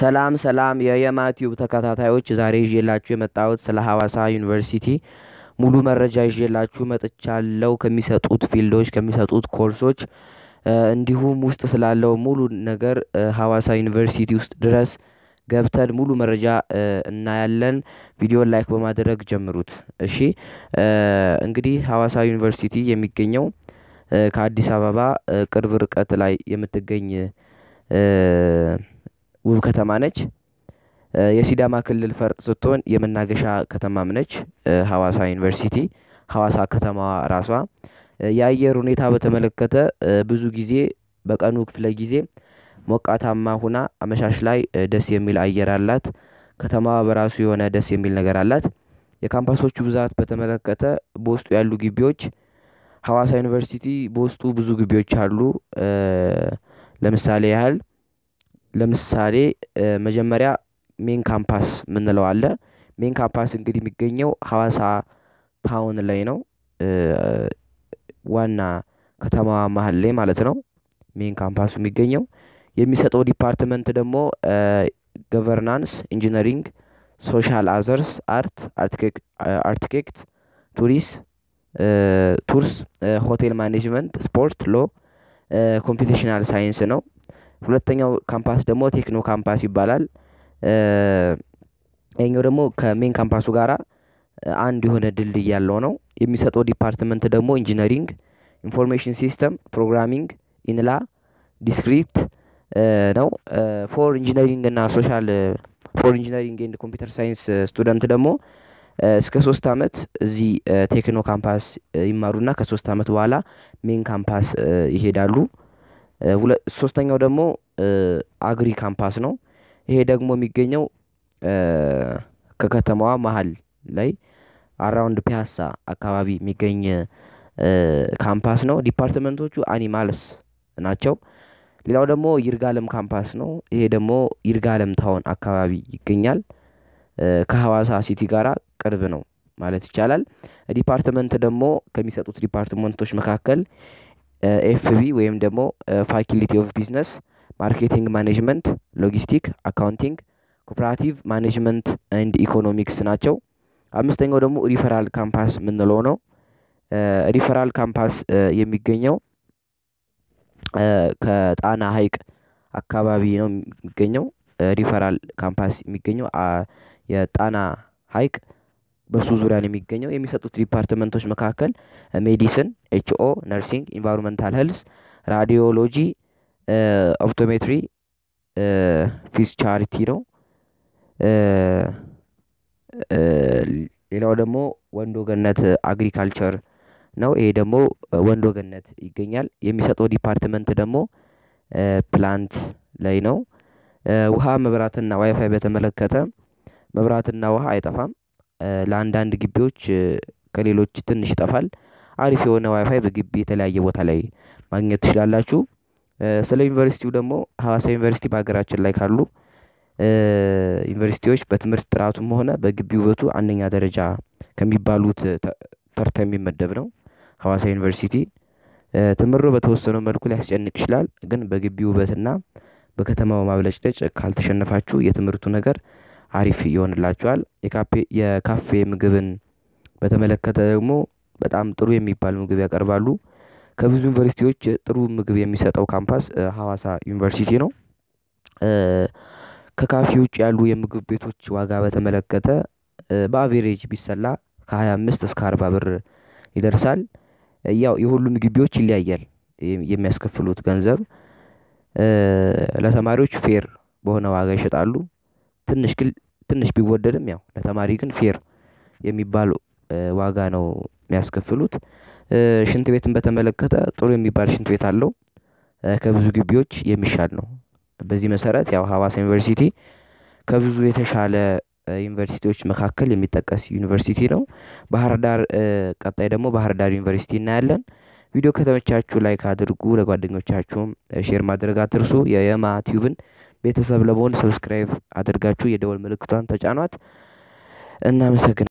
ሰላም ሰላም የየማ ቲዩብ ተከታታዮች ዛሬ ይዤላችሁ የመጣሁት ስለ ሀዋሳ ዩኒቨርሲቲ ሙሉ መረጃ ይዤላችሁ መጥቻለሁ። ከሚሰጡት ፊልዶች፣ ከሚሰጡት ኮርሶች እንዲሁም ውስጥ ስላለው ሙሉ ነገር ሀዋሳ ዩኒቨርሲቲ ውስጥ ድረስ ገብተን ሙሉ መረጃ እናያለን። ቪዲዮን ላይክ በማድረግ ጀምሩት። እሺ እንግዲህ ሀዋሳ ዩኒቨርሲቲ የሚገኘው ከአዲስ አበባ ቅርብ ርቀት ላይ የምትገኝ ውብ ከተማ ነች። የሲዳማ ክልል ፈርጥ ስትሆን የመናገሻ ከተማም ነች ሀዋሳ ዩኒቨርሲቲ። ሀዋሳ ከተማዋ ራሷ የአየር ሁኔታ በተመለከተ ብዙ ጊዜ በቀኑ ክፍለ ጊዜ ሞቃታማ ሁና አመሻሽ ላይ ደስ የሚል አየር አላት። ከተማዋ በራሱ የሆነ ደስ የሚል ነገር አላት። የካምፓሶቹ ብዛት በተመለከተ በውስጡ ያሉ ግቢዎች ሀዋሳ ዩኒቨርሲቲ በውስጡ ብዙ ግቢዎች አሉ። ለምሳሌ ያህል ለምሳሌ መጀመሪያ ሜን ካምፓስ የምንለው አለ ሜን ካምፓስ እንግዲህ የሚገኘው ሀዋሳ ታውን ላይ ነው። ዋና ከተማዋ መሀል ላይ ማለት ነው። ሜን ካምፓሱ የሚገኘው የሚሰጠው ዲፓርትመንት ደግሞ ገቨርናንስ ኢንጂነሪንግ ሶሻል አዘርስ አርት አርክቴክት ቱሪስ ቱርስ ሆቴል ማኔጅመንት ስፖርት ሎ ኮምፒቴሽናል ሳይንስ ነው ሁለተኛው ካምፓስ ደግሞ ቴክኖ ካምፓስ ይባላል። ይሄኛው ደግሞ ከሜን ካምፓሱ ጋራ አንድ የሆነ ድልድይ ያለው ነው የሚሰጠው ዲፓርትመንት ደግሞ ኢንጂነሪንግ ኢንፎርሜሽን ሲስተም ፕሮግራሚንግ ኢንላ ዲስክሪት ነው። ፎር ኢንጂነሪንግ እና ሶሻል ፎር ኢንጂነሪንግ ኤንድ ኮምፒውተር ሳይንስ ስቱደንት ደግሞ እስከ ሶስት አመት እዚህ ቴክኖ ካምፓስ ይማሩና ከሶስት አመት በኋላ ሜን ካምፓስ ይሄዳሉ ሶስተኛው ደግሞ አግሪ ካምፓስ ነው። ይሄ ደግሞ የሚገኘው ከከተማዋ መሀል ላይ አራውንድ ፒያሳ አካባቢ የሚገኝ ካምፓስ ነው። ዲፓርትመንቶቹ አኒማልስ ናቸው። ሌላው ደግሞ ይርጋለም ካምፓስ ነው። ይሄ ደግሞ ይርጋለም ታውን አካባቢ ይገኛል። ከሀዋሳ ሲቲ ጋራ ቅርብ ነው ማለት ይቻላል። ዲፓርትመንት ደግሞ ከሚሰጡት ዲፓርትመንቶች መካከል ኤፍቢ ወይም ደግሞ ፋኪሊቲ ኦፍ ቢዝነስ፣ ማርኬቲንግ ማኔጅመንት፣ ሎጂስቲክ፣ አካውንቲንግ፣ ኮፐራቲቭ ማኔጅመንት ኤንድ ኢኮኖሚክስ ናቸው። አምስተኛው ደግሞ ሪፈራል ካምፓስ የምንለው ነው። ሪፈራል ካምፓስ የሚገኘው ከጣና ሀይቅ አካባቢ ነው የሚገኘው ሪፈራል ካምፓስ የሚገኘው የጣና ሀይቅ። በሱ ዙሪያ ነው የሚገኘው። የሚሰጡት ዲፓርትመንቶች መካከል ሜዲስን፣ ኤችኦ፣ ነርሲንግ፣ ኢንቫይሮንመንታል ሄልስ፣ ራዲዮሎጂ፣ ኦፕቶሜትሪ ፊዝ ቻሪቲ ነው። ሌላው ደግሞ ወንዶ ገነት አግሪካልቸር ነው። ይሄ ደግሞ ወንዶ ገነት ይገኛል። የሚሰጠው ዲፓርትመንት ደግሞ ፕላንት ላይ ነው። ውሃ መብራትና ዋይፋይ በተመለከተ መብራትና ውሃ አይጠፋም። ለአንዳንድ ግቢዎች ከሌሎች ትንሽ ይጠፋል። አሪፍ የሆነ ዋይፋይ በግቢ የተለያየ ቦታ ላይ ማግኘት ትችላላችሁ። ስለ ዩኒቨርሲቲው ደግሞ ሀዋሳ ዩኒቨርሲቲ በሀገራችን ላይ ካሉ ዩኒቨርሲቲዎች በትምህርት ጥራቱም ሆነ በግቢ ውበቱ አንደኛ ደረጃ ከሚባሉት ተርታ የሚመደብ ነው። ሀዋሳ ዩኒቨርሲቲ ትምሩ በተወሰነ መልኩ ሊያስጨንቅ ይችላል ግን በግቢ ውበትና በከተማው ማብለጭለጭ ካልተሸነፋችሁ የትምህርቱ ነገር አሪፍ ይሆንላችኋል። የካፌ ምግብን በተመለከተ ደግሞ በጣም ጥሩ የሚባል ምግብ ያቀርባሉ። ከብዙ ዩኒቨርሲቲዎች ጥሩ ምግብ የሚሰጠው ካምፓስ ሀዋሳ ዩኒቨርሲቲ ነው። ከካፌ ውጭ ያሉ የምግብ ቤቶች ዋጋ በተመለከተ በአቬሬጅ ቢሰላ ከ25 እስከ 40 ብር ይደርሳል። ያው የሁሉም ግቢዎች ይለያያል የሚያስከፍሉት ገንዘብ ለተማሪዎች ፌር በሆነ ዋጋ ይሸጣሉ። ትንሽ ግን ትንሽ ቢወደድም ያው ለተማሪ ግን ፌር የሚባል ዋጋ ነው የሚያስከፍሉት። ሽንት ቤትን በተመለከተ ጥሩ የሚባል ሽንት ቤት አለው ከብዙ ግቢዎች የሚሻል ነው። በዚህ መሰረት ያው ሀዋሳ ዩኒቨርሲቲ ከብዙ የተሻለ ዩኒቨርሲቲዎች መካከል የሚጠቀስ ዩኒቨርሲቲ ነው። ባህር ዳር ቀጣይ ደግሞ ባህር ዳር ዩኒቨርሲቲ እናያለን። ቪዲዮ ከተመቻችሁ ላይክ አድርጉ ለጓደኞቻችሁም ሼር ማድረግ አትርሱ የየማ ቲዩብን ቤተሰብ ለመሆን ሰብስክራይብ አድርጋችሁ የደወል ምልክቷን ተጫኗት። እናመሰግናለን